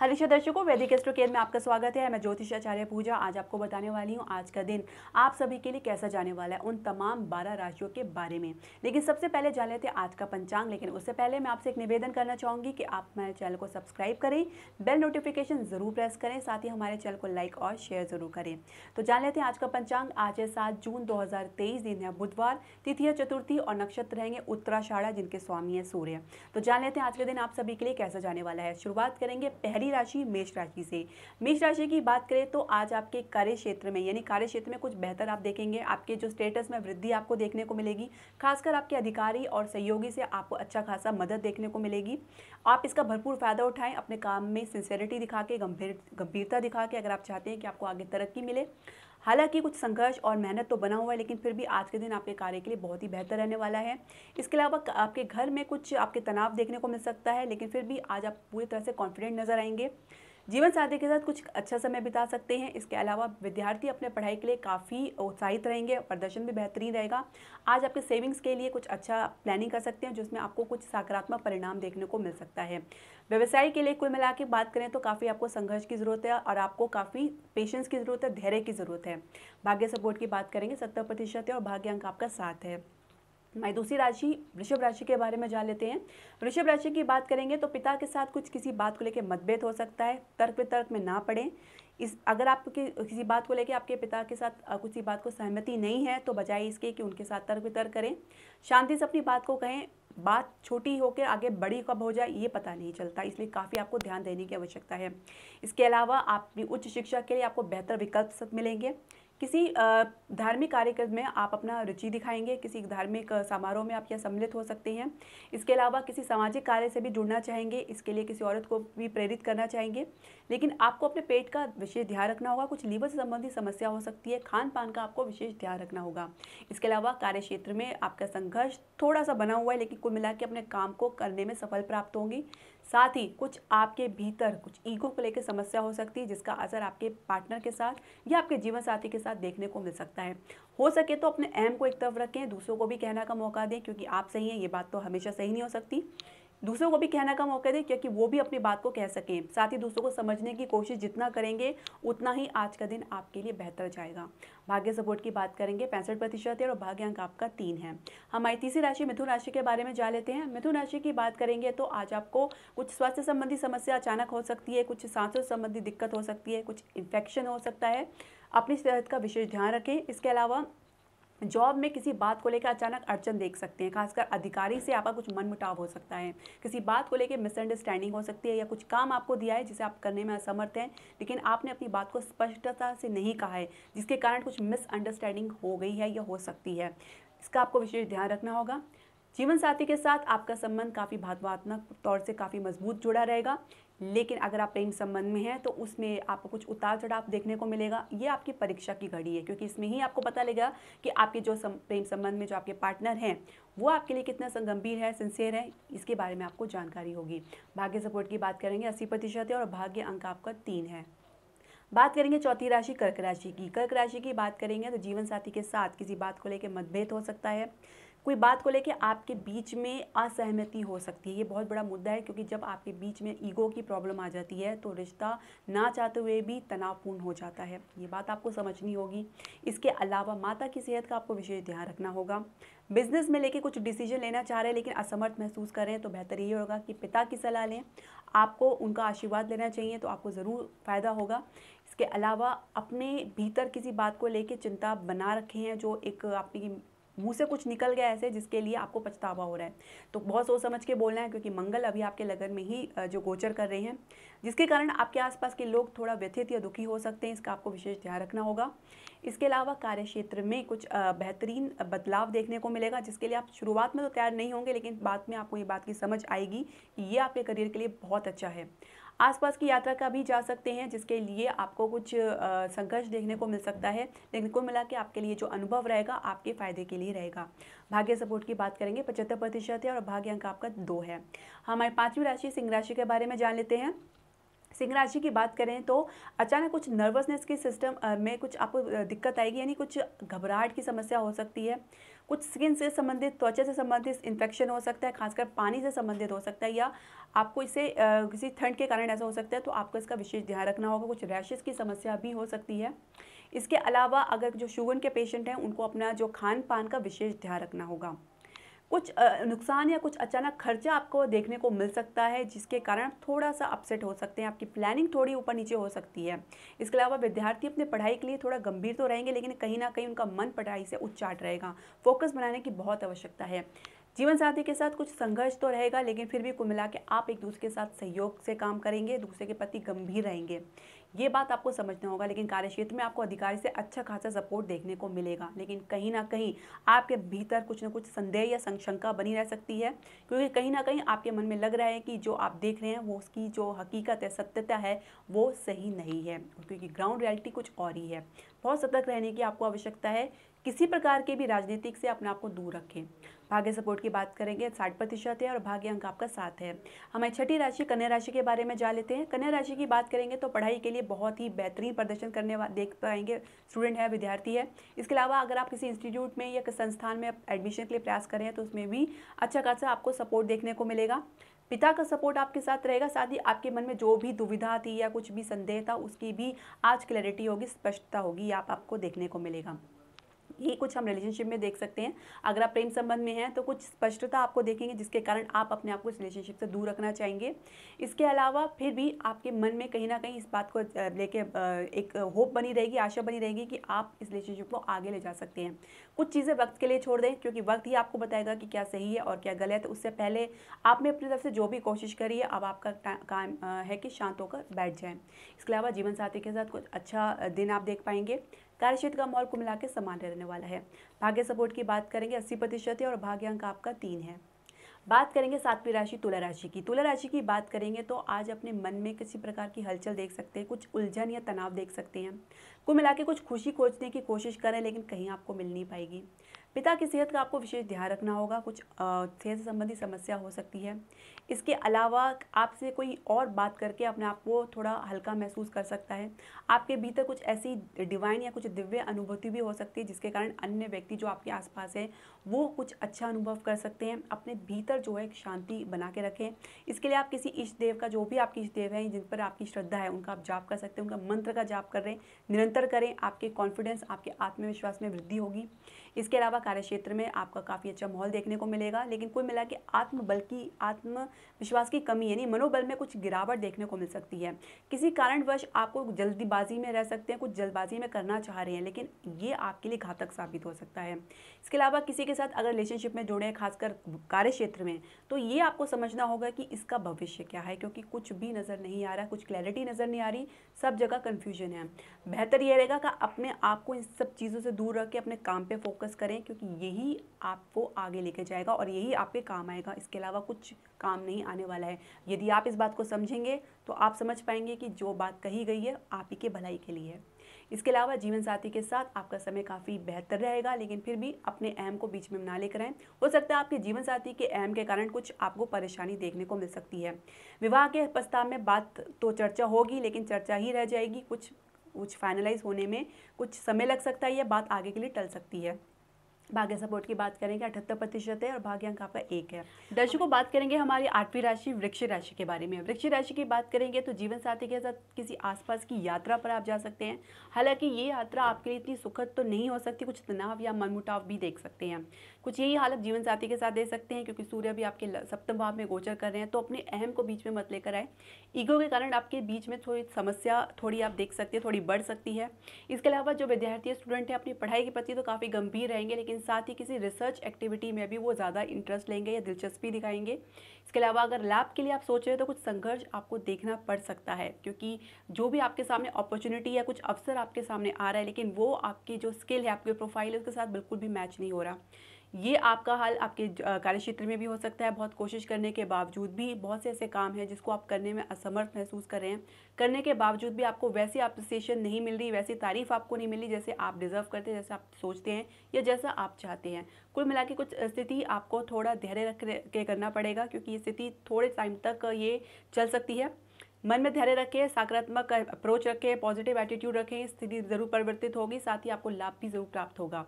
हरीशा दर्शकों वैदिक astro care में आपका स्वागत है मैं ज्योतिष आचार्य पूजा आज आपको बताने वाली हूँ आज का दिन आप सभी के लिए कैसा जाने वाला है उन तमाम बारह राशियों के बारे में लेकिन सबसे पहले जान लेते हैं आज का पंचांग लेकिन उससे पहले मैं आपसे एक निवेदन करना चाहूँगी कि आप हमारे चैनल को सब्सक्राइब करें बेल नोटिफिकेशन ज़रूर प्रेस करें साथ ही हमारे चैनल को लाइक और शेयर ज़रूर करें तो जान लेते हैं आज का पंचांग आज है सात जून दो दिन है बुधवार तिथिया चतुर्थी और नक्षत्र रहेंगे उत्तराषाढ़ा जिनके स्वामी है सूर्य तो जान लेते हैं आज के दिन आप सभी के लिए कैसा जाने वाला है शुरुआत करेंगे पहली पहली राशि मेष राशि से मेष राशि की बात करें तो आज आपके कार्य क्षेत्र में यानी कार्य क्षेत्र में कुछ बेहतर आप देखेंगे आपके जो स्टेटस में वृद्धि आपको देखने को मिलेगी खासकर आपके अधिकारी और सहयोगी से आपको अच्छा खासा मदद देखने को मिलेगी आप इसका भरपूर फ़ायदा उठाएं अपने काम में सिंसेरिटी दिखा के गंभीर गंभीरता दिखा के अगर आप चाहते हैं कि आपको आगे तरक्की मिले हालांकि कुछ संघर्ष और मेहनत तो बना हुआ है लेकिन फिर भी आज के दिन आपके कार्य के लिए बहुत ही बेहतर रहने वाला है इसके अलावा आपके घर में कुछ आपके तनाव देखने को मिल सकता है लेकिन फिर भी आज आप पूरी तरह से कॉन्फिडेंट नजर आएंगे जीवन साथी के साथ कुछ अच्छा समय बिता सकते हैं इसके अलावा विद्यार्थी अपने पढ़ाई के लिए काफ़ी उत्साहित रहेंगे प्रदर्शन भी बेहतरीन रहेगा आज आपके सेविंग्स के लिए कुछ अच्छा प्लानिंग कर सकते हैं जिसमें आपको कुछ सकारात्मक परिणाम देखने को मिल सकता है व्यवसाय के लिए कुल मिला के बात करें तो काफ़ी आपको संघर्ष की ज़रूरत है और आपको काफ़ी पेशेंस की ज़रूरत है धैर्य की ज़रूरत है भाग्य सपोर्ट की बात करेंगे सत्तर प्रतिशत है और भाग्य अंक आपका साथ है मैं दूसरी राशि वृषभ राशि के बारे में जान लेते हैं वृषभ राशि की बात करेंगे तो पिता के साथ कुछ किसी बात को लेकर मतभेद हो सकता है तर्क वितर्क में ना पड़ें इस अगर आप किसी बात को लेकर आपके पिता के साथ किसी बात को सहमति नहीं है तो बजाय इसके कि उनके साथ तर्क वितर्क करें शांति से अपनी बात को कहें बात छोटी होकर आगे बड़ी कब हो जाए ये पता नहीं चलता इसलिए काफ़ी आपको ध्यान देने की आवश्यकता है इसके अलावा आपकी उच्च शिक्षा के लिए आपको बेहतर विकल्प मिलेंगे किसी धार्मिक कार्यक्रम में आप अपना रुचि दिखाएंगे किसी धार्मिक समारोह में आप यह सम्मिलित हो सकते हैं इसके अलावा किसी सामाजिक कार्य से भी जुड़ना चाहेंगे इसके लिए किसी औरत को भी प्रेरित करना चाहेंगे लेकिन आपको अपने पेट का विशेष ध्यान रखना होगा कुछ लीवर से संबंधित समस्या हो सकती है खान पान का आपको विशेष ध्यान रखना होगा इसके अलावा कार्य क्षेत्र में आपका संघर्ष थोड़ा सा बना हुआ है लेकिन कुल मिला के अपने काम को करने में सफल प्राप्त होंगी साथ ही कुछ आपके भीतर कुछ ईगो को लेकर समस्या हो सकती है जिसका असर आपके पार्टनर के साथ या आपके जीवन साथी के साथ देखने को मिल सकता है हो सके तो अपने अहम को एक तरफ रखें दूसरों को भी कहना का मौका दें क्योंकि आप सही हैं ये बात तो हमेशा सही नहीं हो सकती दूसरों को भी कहना का मौका दें क्योंकि वो भी अपनी बात को कह सकें साथ ही दूसरों को समझने की कोशिश जितना करेंगे उतना ही आज का दिन आपके लिए बेहतर जाएगा भाग्य सपोर्ट की बात करेंगे पैंसठ प्रतिशत है और भाग्य अंक आपका तीन है हमारी तीसरी राशि मिथुन राशि के बारे में जा लेते हैं मिथुन राशि की बात करेंगे तो आज आपको कुछ स्वास्थ्य संबंधी समस्या अचानक हो सकती है कुछ सांसों संबंधी दिक्कत हो सकती है कुछ इन्फेक्शन हो सकता है अपनी सेहत का विशेष ध्यान रखें इसके अलावा जॉब में किसी बात को लेकर अचानक अड़चन देख सकते हैं खासकर अधिकारी से आपका कुछ मनमुटाव हो सकता है किसी बात को लेकर मिसअंडरस्टैंडिंग हो सकती है या कुछ काम आपको दिया है जिसे आप करने में असमर्थ हैं लेकिन आपने अपनी बात को स्पष्टता से नहीं कहा है जिसके कारण कुछ मिसअंडरस्टैंडिंग हो गई है या हो सकती है इसका आपको विशेष ध्यान रखना होगा जीवन साथी के साथ आपका संबंध काफ़ी भावात्मक तौर से काफ़ी मजबूत जुड़ा रहेगा लेकिन अगर आप प्रेम संबंध में हैं तो उसमें आपको कुछ उतार चढ़ाव देखने को मिलेगा ये आपकी परीक्षा की घड़ी है क्योंकि इसमें ही आपको पता लगेगा कि आपके जो सम, प्रेम संबंध में जो आपके पार्टनर हैं वो आपके लिए कितना संगंभीर है सिंसियर है इसके बारे में आपको जानकारी होगी भाग्य सपोर्ट की बात करेंगे अस्सी प्रतिशत है और भाग्य अंक आपका तीन है बात करेंगे चौथी राशि कर्क राशि की कर्क राशि की बात करेंगे तो जीवन साथी के साथ किसी बात को लेकर मतभेद हो सकता है कोई बात को लेके आपके बीच में असहमति हो सकती है ये बहुत बड़ा मुद्दा है क्योंकि जब आपके बीच में ईगो की प्रॉब्लम आ जाती है तो रिश्ता ना चाहते हुए भी तनावपूर्ण हो जाता है ये बात आपको समझनी होगी इसके अलावा माता की सेहत का आपको विशेष ध्यान रखना होगा बिजनेस में लेके कुछ डिसीजन लेना चाह रहे हैं लेकिन असमर्थ महसूस कर रहे हैं तो बेहतर ये होगा कि पिता की सलाह लें आपको उनका आशीर्वाद लेना चाहिए तो आपको ज़रूर फ़ायदा होगा इसके अलावा अपने भीतर किसी बात को लेके चिंता बना रखे हैं जो एक आपकी मुंह से कुछ निकल गया ऐसे जिसके लिए आपको पछतावा हो रहा है तो बहुत सोच समझ के बोलना है क्योंकि मंगल अभी आपके लगन में ही जो गोचर कर रहे हैं जिसके कारण आपके आसपास के लोग थोड़ा व्यथित या दुखी हो सकते हैं इसका आपको विशेष ध्यान रखना होगा इसके अलावा कार्य क्षेत्र में कुछ बेहतरीन बदलाव देखने को मिलेगा जिसके लिए आप शुरुआत में तो तैयार नहीं होंगे लेकिन बाद में आपको ये बात की समझ आएगी कि ये आपके करियर के लिए बहुत अच्छा है आसपास की यात्रा का भी जा सकते हैं जिसके लिए आपको कुछ संघर्ष देखने को मिल सकता है लेकिन कुल मिला के आपके लिए जो अनुभव रहेगा आपके फायदे के लिए रहेगा भाग्य सपोर्ट की बात करेंगे पचहत्तर प्रतिशत है और भाग्य अंक आपका दो है हमारी पाँचवीं राशि सिंह राशि के बारे में जान लेते हैं सिंह राशि की बात करें तो अचानक कुछ नर्वसनेस के सिस्टम में कुछ आपको दिक्कत आएगी यानी कुछ घबराहट की समस्या हो सकती है कुछ स्किन से संबंधित त्वचा से संबंधित इन्फेक्शन हो सकता है खासकर पानी से संबंधित हो सकता है या आपको इसे किसी ठंड के कारण ऐसा हो सकता है तो आपको इसका विशेष ध्यान रखना होगा कुछ रैशेज़ की समस्या भी हो सकती है इसके अलावा अगर जो शुगर के पेशेंट हैं उनको अपना जो खान पान का विशेष ध्यान रखना होगा कुछ नुकसान या कुछ अचानक खर्चा आपको देखने को मिल सकता है जिसके कारण थोड़ा सा अपसेट हो सकते हैं आपकी प्लानिंग थोड़ी ऊपर नीचे हो सकती है इसके अलावा विद्यार्थी अपने पढ़ाई के लिए थोड़ा गंभीर तो रहेंगे लेकिन कहीं ना कहीं उनका मन पढ़ाई से उच्चाट रहेगा फोकस बनाने की बहुत आवश्यकता है जीवन साथी के साथ कुछ संघर्ष तो रहेगा लेकिन फिर भी कुल मिला के आप एक दूसरे के साथ सहयोग से काम करेंगे दूसरे के प्रति गंभीर रहेंगे ये बात आपको समझना होगा लेकिन कार्य क्षेत्र में आपको अधिकारी से अच्छा खासा सपोर्ट देखने को मिलेगा लेकिन कहीं ना कहीं आपके भीतर कुछ ना कुछ संदेह या शंका बनी रह सकती है क्योंकि कहीं ना कहीं आपके मन में लग रहा है कि जो आप देख रहे हैं वो उसकी जो हकीकत है सत्यता है वो सही नहीं है क्योंकि ग्राउंड रियलिटी कुछ और ही है बहुत सतर्क रहने की आपको आवश्यकता है किसी प्रकार के भी राजनीतिक से अपने आप को दूर रखें भाग्य सपोर्ट की बात करेंगे साठ प्रतिशत है और भाग्य अंक आपका साथ है हमें छठी राशि कन्या राशि के बारे में जा लेते हैं कन्या राशि की बात करेंगे तो पढ़ाई के लिए बहुत ही बेहतरीन प्रदर्शन करने देख पाएंगे स्टूडेंट है विद्यार्थी है इसके अलावा अगर आप किसी इंस्टीट्यूट में या संस्थान में एडमिशन के लिए प्रयास कर रहे हैं तो उसमें भी अच्छा खासा आपको सपोर्ट देखने को मिलेगा पिता का सपोर्ट आपके साथ रहेगा साथ ही आपके मन में जो भी दुविधा थी या कुछ भी संदेह था उसकी भी आज क्लैरिटी होगी स्पष्टता होगी आप आपको देखने को मिलेगा ये कुछ हम रिलेशनशिप में देख सकते हैं अगर आप प्रेम संबंध में हैं तो कुछ स्पष्टता आपको देखेंगे जिसके कारण आप अपने आप को इस रिलेशनशिप से दूर रखना चाहेंगे इसके अलावा फिर भी आपके मन में कहीं ना कहीं इस बात को लेके एक होप बनी रहेगी आशा बनी रहेगी कि आप इस रिलेशनशिप को आगे ले जा सकते हैं कुछ चीज़ें वक्त के लिए छोड़ दें क्योंकि वक्त ही आपको बताएगा कि क्या सही है और क्या गलत है तो उससे पहले आपने अपनी तरफ से जो भी कोशिश करी है अब आपका काम है कि शांत होकर बैठ जाए इसके अलावा जीवन साथी के साथ कुछ अच्छा दिन आप देख पाएंगे कार्यशीट का माहौल कुमला मिला के समान रहने वाला है भाग्य सपोर्ट की बात करेंगे अस्सी प्रतिशत है और भाग्य अंक आपका तीन है बात करेंगे सातवीं राशि तुला राशि की तुला राशि की बात करेंगे तो आज अपने मन में किसी प्रकार की हलचल देख सकते हैं कुछ उलझन या तनाव देख सकते हैं कुल मिला के कुछ खुशी खोजने की कोशिश करें लेकिन कहीं आपको मिल नहीं पाएगी पिता की सेहत का आपको विशेष ध्यान रखना होगा कुछ सेहत संबंधी समस्या हो सकती है इसके अलावा आपसे कोई और बात करके अपने आप को थोड़ा हल्का महसूस कर सकता है आपके भीतर कुछ ऐसी डिवाइन या कुछ दिव्य अनुभूति भी हो सकती है जिसके कारण अन्य व्यक्ति जो आपके आसपास है वो कुछ अच्छा अनुभव कर सकते हैं अपने भीतर जो है शांति बना के रखें इसके लिए आप किसी इष्ट देव का जो भी आपकी इष्ट देव है जिन पर आपकी श्रद्धा है उनका आप जाप कर सकते हैं उनका मंत्र का जाप कर रहे हैं निरंतर करें आपके कॉन्फिडेंस आपके आत्मविश्वास में वृद्धि होगी इसके अलावा कार्य क्षेत्र में आपका काफ़ी अच्छा माहौल देखने को मिलेगा लेकिन कुल मिला के आत्मबल की आत्मविश्वास की कमी यानी मनोबल में कुछ गिरावट देखने को मिल सकती है किसी कारणवश आपको जल्दीबाजी में रह सकते हैं कुछ जल्दबाजी में करना चाह रहे हैं लेकिन ये आपके लिए घातक साबित हो सकता है इसके अलावा किसी के साथ अगर रिलेशनशिप में जुड़े हैं खासकर कार्य क्षेत्र में तो ये आपको समझना होगा कि इसका भविष्य क्या है क्योंकि कुछ भी नज़र नहीं आ रहा कुछ क्लैरिटी नज़र नहीं आ रही सब जगह कन्फ्यूजन है बेहतर यह रहेगा कि अपने आप को इन सब चीज़ों से दूर रख के अपने काम पर फोकस करें क्योंकि यही आपको आगे लेके जाएगा और यही आपके काम आएगा इसके अलावा कुछ काम नहीं आने वाला है यदि आप इस बात को समझेंगे तो आप समझ पाएंगे कि जो बात कही गई है आप ही के भलाई के लिए है इसके अलावा जीवन साथी के साथ आपका समय काफ़ी बेहतर रहेगा लेकिन फिर भी अपने अहम को बीच में ना लेकर आएँ हो सकता है आपके जीवन साथी के अहम के कारण कुछ आपको परेशानी देखने को मिल सकती है विवाह के प्रस्ताव में बात तो चर्चा होगी लेकिन चर्चा ही रह जाएगी कुछ कुछ फाइनलाइज होने में कुछ समय लग सकता है यह बात आगे के लिए टल सकती है भाग्य सपोर्ट की बात करेंगे अठहत्तर प्रतिशत है और भाग्य अंक आपका एक है दर्शकों बात करेंगे हमारी आठवीं राशि वृक्ष राशि के बारे में वृक्ष राशि की बात करेंगे तो जीवन साथी के साथ किसी आसपास की यात्रा पर आप जा सकते हैं हालांकि ये यात्रा आपके लिए इतनी सुखद तो नहीं हो सकती कुछ तनाव या मनमुटाव भी देख सकते हैं कुछ यही हालत जीवन साथी के साथ दे सकते हैं क्योंकि सूर्य भी आपके सप्तम भाव में गोचर कर रहे हैं तो अपने अहम को बीच में मत लेकर आए ईगो के कारण आपके बीच में थोड़ी समस्या थोड़ी आप देख सकते हैं थोड़ी बढ़ सकती है इसके अलावा जो विद्यार्थी स्टूडेंट हैं अपनी पढ़ाई के प्रति तो काफ़ी गंभीर रहेंगे लेकिन साथ ही किसी रिसर्च एक्टिविटी में भी वो ज़्यादा इंटरेस्ट लेंगे या दिलचस्पी दिखाएंगे इसके अलावा अगर लैब के लिए आप सोच रहे हो तो कुछ संघर्ष आपको देखना पड़ सकता है क्योंकि जो भी आपके सामने अपॉर्चुनिटी या कुछ अवसर आपके सामने आ रहा है लेकिन वो आपकी जो स्किल है आपके प्रोफाइल है उसके साथ बिल्कुल भी मैच नहीं हो रहा ये आपका हाल आपके कार्य क्षेत्र में भी हो सकता है बहुत कोशिश करने के बावजूद भी बहुत से ऐसे काम हैं जिसको आप करने में असमर्थ महसूस कर रहे हैं करने के बावजूद भी आपको वैसी अप्रिसिएशन नहीं मिल रही वैसी तारीफ आपको नहीं मिल रही जैसे आप डिज़र्व करते हैं जैसे आप सोचते हैं या जैसा आप चाहते हैं कुल मिला के कुछ स्थिति आपको थोड़ा धैर्य रख के करना पड़ेगा क्योंकि ये स्थिति थोड़े टाइम तक ये चल सकती है मन में धैर्य रखें सकारात्मक अप्रोच रखें पॉजिटिव एटीट्यूड रखें स्थिति जरूर परिवर्तित होगी साथ ही आपको लाभ भी जरूर प्राप्त होगा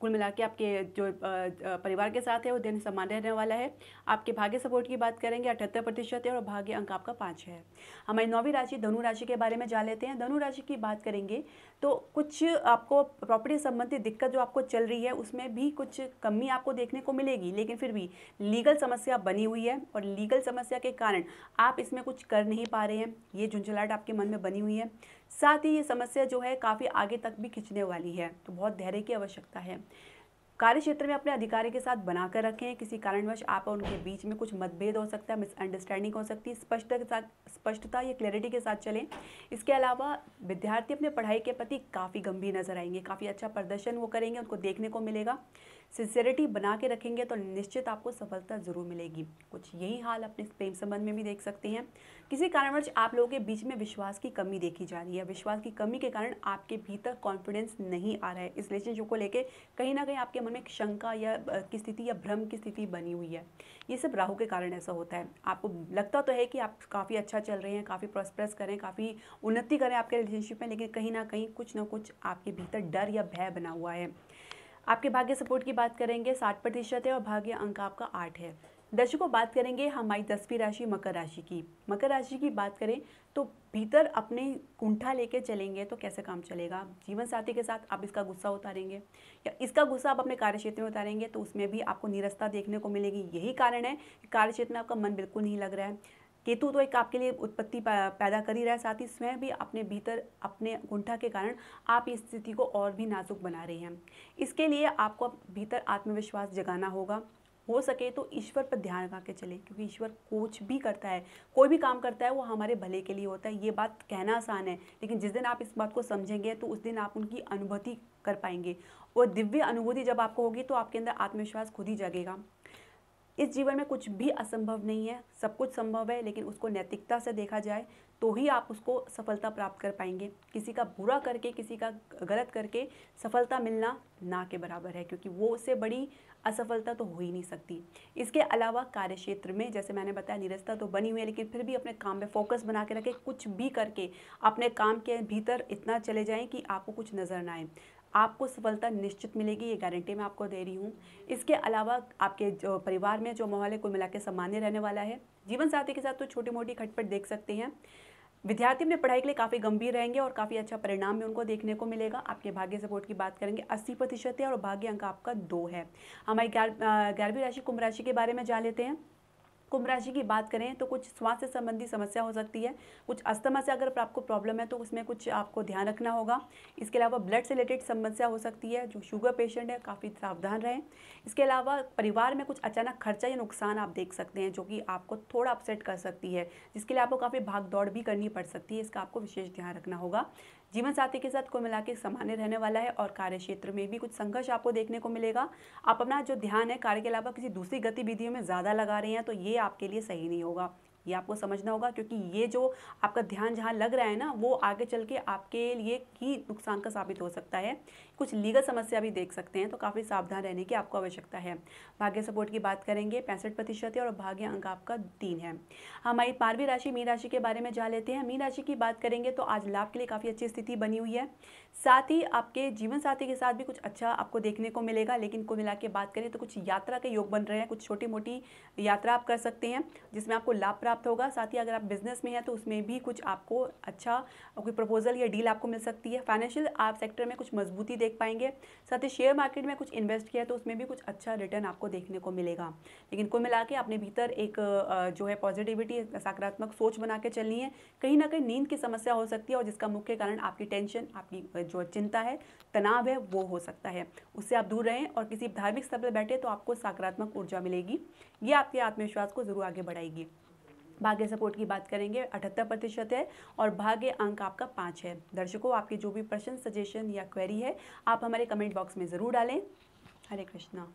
कुल मिला के आपके जो परिवार के साथ है वो दिन समान रहने वाला है आपके भाग्य सपोर्ट की बात करेंगे अठहत्तर प्रतिशत है और भाग्य अंक आपका पाँच है हमारी नौवीं राशि धनु राशि के बारे में जान लेते हैं धनु राशि की बात करेंगे तो कुछ आपको प्रॉपर्टी संबंधी दिक्कत जो आपको चल रही है उसमें भी कुछ कमी आपको देखने को मिलेगी लेकिन फिर भी लीगल समस्या बनी हुई है और लीगल समस्या के कारण आप इसमें कुछ कर नहीं पा रहे हैं ये झुंझुलाट आपके मन में बनी हुई है साथ ही ये समस्या जो है काफ़ी आगे तक भी खिंचने वाली है तो बहुत धैर्य की आवश्यकता है कार्य क्षेत्र में अपने अधिकारी के साथ बनाकर रखें किसी कारणवश आप और उनके बीच में कुछ मतभेद हो सकता है मिसअंडरस्टैंडिंग हो सकती है स्पष्ट के साथ स्पष्टता या क्लैरिटी के साथ चलें इसके अलावा विद्यार्थी अपने पढ़ाई के प्रति काफ़ी गंभीर नजर आएंगे काफ़ी अच्छा प्रदर्शन वो करेंगे उनको देखने को मिलेगा सिंसेरिटी बना के रखेंगे तो निश्चित आपको सफलता ज़रूर मिलेगी कुछ यही हाल अपने प्रेम संबंध में भी देख सकते हैं किसी कारणवश आप लोगों के बीच में विश्वास की कमी देखी जा रही है विश्वास की कमी के कारण आपके भीतर कॉन्फिडेंस नहीं आ रहा है इस रिलेशनशिप को लेकर कहीं ना कहीं आपके मन में शंका या की स्थिति या भ्रम की स्थिति बनी हुई है ये सब राहू के कारण ऐसा होता है आपको लगता तो है कि आप काफ़ी अच्छा चल रहे हैं काफ़ी प्रोस्प्रेस करें काफ़ी उन्नति करें आपके रिलेशनशिप में लेकिन कहीं ना कहीं कुछ ना कुछ आपके भीतर डर या भय बना हुआ है आपके भाग्य सपोर्ट की बात करेंगे साठ प्रतिशत है और भाग्य अंक आपका आठ है दर्शकों बात करेंगे हमारी दसवीं राशि मकर राशि की मकर राशि की बात करें तो भीतर अपने कुंठा लेके चलेंगे तो कैसे काम चलेगा जीवन साथी के साथ आप इसका गुस्सा उतारेंगे या इसका गुस्सा आप अपने कार्यक्षेत्र में उतारेंगे तो उसमें भी आपको निरस्ता देखने को मिलेगी यही कारण है कि कार्यक्षेत्र में आपका मन बिल्कुल नहीं लग रहा है केतु तो एक आपके लिए उत्पत्ति पैदा कर ही रहा है साथ ही स्वयं भी अपने भीतर अपने गुंठा के कारण आप इस स्थिति को और भी नाजुक बना रहे हैं इसके लिए आपको भीतर आत्मविश्वास जगाना होगा हो सके तो ईश्वर पर ध्यान रखा के चले क्योंकि ईश्वर कोच भी करता है कोई भी काम करता है वो हमारे भले के लिए होता है ये बात कहना आसान है लेकिन जिस दिन आप इस बात को समझेंगे तो उस दिन आप उनकी अनुभूति कर पाएंगे और दिव्य अनुभूति जब आपको होगी तो आपके अंदर आत्मविश्वास खुद ही जगेगा इस जीवन में कुछ भी असंभव नहीं है सब कुछ संभव है लेकिन उसको नैतिकता से देखा जाए तो ही आप उसको सफलता प्राप्त कर पाएंगे किसी का बुरा करके किसी का गलत करके सफलता मिलना ना के बराबर है क्योंकि वो उससे बड़ी असफलता तो हो ही नहीं सकती इसके अलावा कार्य क्षेत्र में जैसे मैंने बताया निरस्ता तो बनी हुई है लेकिन फिर भी अपने काम में फोकस बना के रखें कुछ भी करके अपने काम के भीतर इतना चले जाएं कि आपको कुछ नज़र ना आए आपको सफलता निश्चित मिलेगी ये गारंटी मैं आपको दे रही हूँ इसके अलावा आपके जो परिवार में जो माहौल है कुल मिला के सामान्य रहने वाला है जीवन साथी के साथ तो छोटी मोटी खटपट देख सकते हैं विद्यार्थी अपने पढ़ाई के लिए काफ़ी गंभीर रहेंगे और काफ़ी अच्छा परिणाम भी उनको देखने को मिलेगा आपके भाग्य सपोर्ट की बात करेंगे अस्सी प्रतिशत है और भाग्य अंक आपका दो है हमारी ग्यारहवीं राशि कुंभ राशि के बारे में जान लेते हैं कुंभ राशि की बात करें तो कुछ स्वास्थ्य संबंधी समस्या हो सकती है कुछ अस्थमा से अगर आपको प्रॉब्लम है तो उसमें कुछ आपको ध्यान रखना होगा इसके अलावा ब्लड से रिलेटेड समस्या हो सकती है जो शुगर पेशेंट है काफ़ी सावधान रहें इसके अलावा परिवार में कुछ अचानक खर्चा या नुकसान आप देख सकते हैं जो कि आपको थोड़ा अपसेट कर सकती है जिसके लिए आपको काफ़ी भाग दौड़ भी करनी पड़ सकती है इसका आपको विशेष ध्यान रखना होगा जीवन साथी के साथ कुल मिला के सामान्य रहने वाला है और कार्य क्षेत्र में भी कुछ संघर्ष आपको देखने को मिलेगा आप अपना जो ध्यान है कार्य के अलावा किसी दूसरी गतिविधियों में ज़्यादा लगा रहे हैं तो ये आपके लिए सही नहीं होगा ये आपको समझना होगा क्योंकि ये जो आपका ध्यान जहाँ लग रहा है ना वो आगे चल के आपके लिए ही नुकसान का साबित हो सकता है कुछ लीगल समस्या भी देख सकते हैं तो काफ़ी सावधान रहने की आपको आवश्यकता है भाग्य सपोर्ट की बात करेंगे पैंसठ प्रतिशत है और भाग्य अंक आपका तीन है हमारी पारवी राशि मीन राशि के बारे में जान लेते हैं मीन राशि की बात करेंगे तो आज लाभ के लिए काफ़ी अच्छी स्थिति बनी हुई है साथ ही आपके जीवन साथी के साथ भी कुछ अच्छा आपको देखने को मिलेगा लेकिन कुल मिला के बात करें तो कुछ यात्रा के योग बन रहे हैं कुछ छोटी मोटी यात्रा आप कर सकते हैं जिसमें आपको लाभ प्राप्त होगा साथ ही अगर आप बिजनेस में हैं तो उसमें भी कुछ आपको अच्छा कोई प्रपोजल या डील आपको मिल सकती है फाइनेंशियल आप सेक्टर में कुछ मजबूती देख पाएंगे साथ ही शेयर मार्केट में कुछ इन्वेस्ट किया तो उसमें भी कुछ अच्छा रिटर्न आपको देखने को मिलेगा लेकिन कुल मिला के अपने भीतर एक जो है पॉजिटिविटी सकारात्मक सोच बना के चलनी है कहीं ना कहीं नींद की समस्या हो सकती है और जिसका मुख्य कारण आपकी टेंशन आपकी जो चिंता है तनाव है वो हो सकता है उससे आप दूर रहें और किसी धार्मिक स्थल पर बैठे तो आपको सकारात्मक ऊर्जा मिलेगी ये आपके आत्मविश्वास को ज़रूर आगे बढ़ाएगी भाग्य सपोर्ट की बात करेंगे अठहत्तर प्रतिशत है और भाग्य अंक आपका पाँच है दर्शकों आपके जो भी प्रश्न सजेशन या क्वेरी है आप हमारे कमेंट बॉक्स में ज़रूर डालें हरे कृष्णा